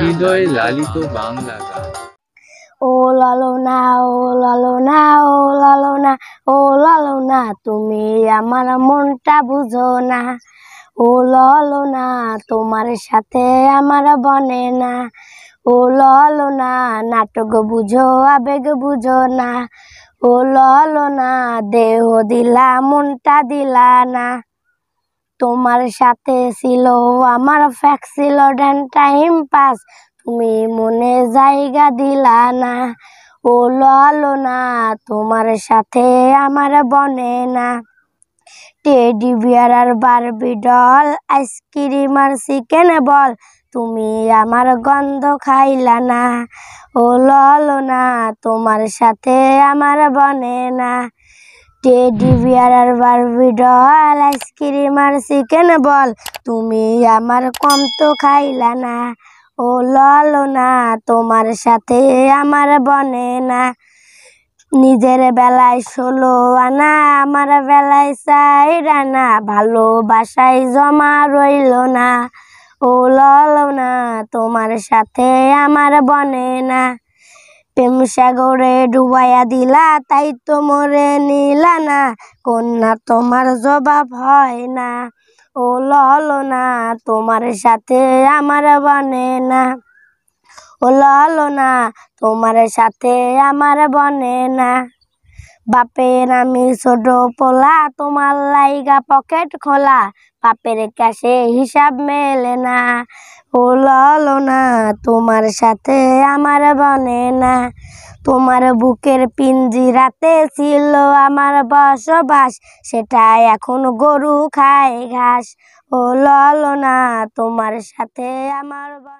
হৃদয় লালিত বাংলা গান ও না ও না ও লালনা ও তুমি আমার মনটা বুঝো না ও না তোমার সাথে আমার বনে না ও না নাটক বুঝো আবেগ বুঝো না ও না দেহ দিলা মনটা দিলা না তোমার সাথে ছিল আমার ফ্যাক ছিল ড্যান টাইম পাস তুমি মনে জায়গা দিলা না ও ললো না তোমার সাথে আমার বনে না টেডি বিয়ার আর বারবি ডল আইসক্রিম আর চিকেন বল তুমি আমার গন্ধ খাইলা না ও ললো না তোমার সাথে আমার বনে না টেডি বিয়ার আর বারবি ডল আইসক্রিম আর চিকেন বল তুমি আমার কম তো খাইলা না ও ললো না তোমার সাথে আমার বনে না নিজের বেলায় ষোলো আনা আমার বেলায় চাই রানা ভালোবাসায় জমা রইল না ও ললো না তোমার সাথে আমার বনে না প্রেম সাগরে ডুবাইয়া দিলা তাই তো মরে নিলা না কন্যা তোমার জবাব হয় না ও না তোমার সাথে আমার বনে না ও না তোমার সাথে আমার বনে না বাপের আমি ছোট পোলা তোমার লাইগা পকেট খোলা বাপের কাছে হিসাব মেলে না ও না তোমার সাথে আমার বনে না তোমার বুকের পিঞ্জি রাতে ছিল আমার বসবাস সেটা এখন গরু খায় ঘাস ও না তোমার সাথে আমার